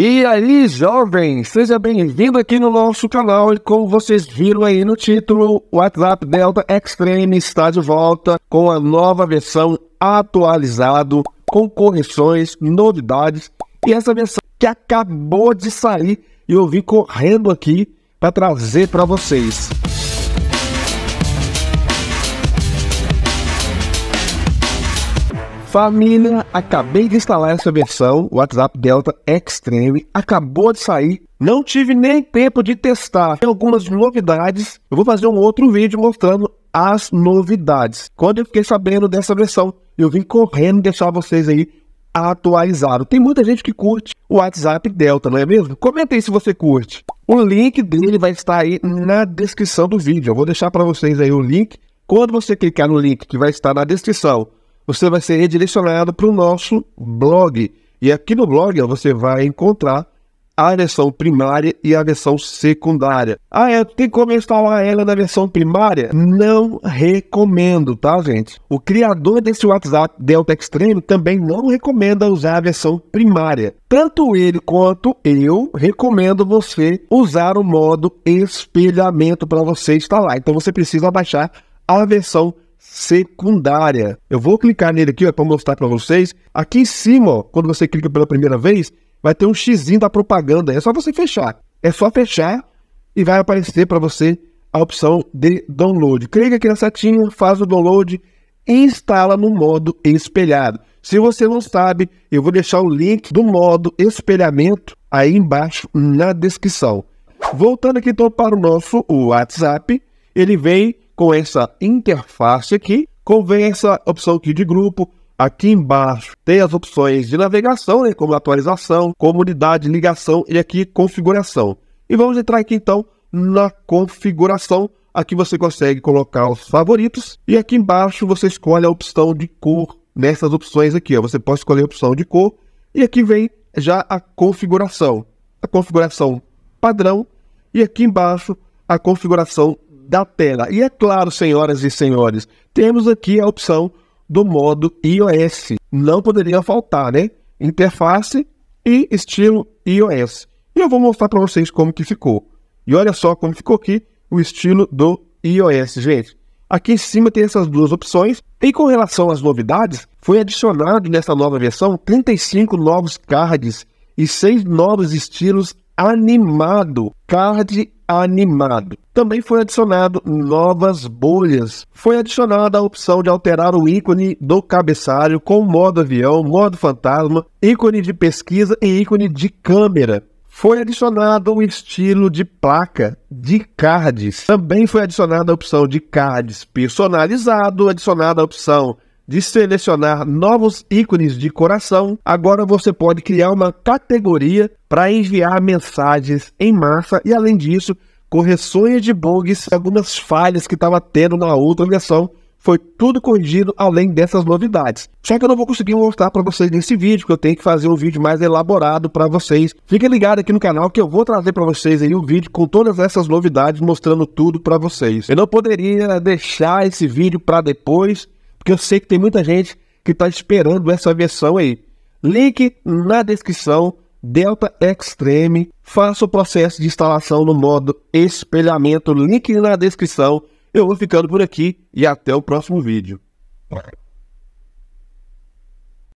E aí, jovens, seja bem-vindo aqui no nosso canal. E como vocês viram aí no título, o WhatsApp Delta Extreme está de volta com a nova versão atualizado, com correções, novidades. E essa versão que acabou de sair e eu vim correndo aqui para trazer para vocês. Família, acabei de instalar essa versão, WhatsApp Delta Extreme, acabou de sair. Não tive nem tempo de testar. Tem algumas novidades. Eu vou fazer um outro vídeo mostrando as novidades. Quando eu fiquei sabendo dessa versão, eu vim correndo deixar vocês aí atualizado. Tem muita gente que curte o WhatsApp Delta, não é mesmo? Comenta aí se você curte. O link dele vai estar aí na descrição do vídeo. Eu vou deixar para vocês aí o link. Quando você clicar no link que vai estar na descrição você vai ser redirecionado para o nosso blog. E aqui no blog você vai encontrar a versão primária e a versão secundária. Ah, é, tem como instalar ela na versão primária? Não recomendo, tá, gente? O criador desse WhatsApp Delta Extreme também não recomenda usar a versão primária. Tanto ele quanto eu recomendo você usar o modo espelhamento para você instalar. Então você precisa baixar a versão primária secundária. Eu vou clicar nele aqui para mostrar para vocês. Aqui em cima, ó, quando você clica pela primeira vez, vai ter um xizinho da propaganda. É só você fechar. É só fechar e vai aparecer para você a opção de download. Clica aqui na setinha, faz o download e instala no modo espelhado. Se você não sabe, eu vou deixar o link do modo espelhamento aí embaixo na descrição. Voltando aqui então para o nosso WhatsApp, ele vem com essa interface aqui, convém essa opção aqui de grupo. Aqui embaixo tem as opções de navegação, né, como atualização, comunidade, ligação e aqui configuração. E vamos entrar aqui então na configuração. Aqui você consegue colocar os favoritos e aqui embaixo você escolhe a opção de cor. Nessas opções aqui, ó, você pode escolher a opção de cor e aqui vem já a configuração. A configuração padrão e aqui embaixo a configuração da tela. E é claro, senhoras e senhores, temos aqui a opção do modo iOS. Não poderia faltar, né? Interface e estilo iOS. E eu vou mostrar para vocês como que ficou. E olha só como ficou aqui o estilo do iOS, gente. Aqui em cima tem essas duas opções. E com relação às novidades, foi adicionado nessa nova versão 35 novos cards e 6 novos estilos animado, card animado. Também foi adicionado novas bolhas. Foi adicionada a opção de alterar o ícone do cabeçalho com modo avião, modo fantasma, ícone de pesquisa e ícone de câmera. Foi adicionado um estilo de placa de cards. Também foi adicionada a opção de cards personalizado, adicionada a opção de selecionar novos ícones de coração, agora você pode criar uma categoria para enviar mensagens em massa e, além disso, correções de bugs, algumas falhas que estava tendo na outra versão. Foi tudo corrigido além dessas novidades. Só que eu não vou conseguir mostrar para vocês nesse vídeo, que eu tenho que fazer um vídeo mais elaborado para vocês. Fiquem ligados aqui no canal que eu vou trazer para vocês aí um vídeo com todas essas novidades, mostrando tudo para vocês. Eu não poderia deixar esse vídeo para depois, porque eu sei que tem muita gente que está esperando essa versão aí. Link na descrição, Delta Extreme. Faça o processo de instalação no modo espelhamento, link na descrição. Eu vou ficando por aqui e até o próximo vídeo.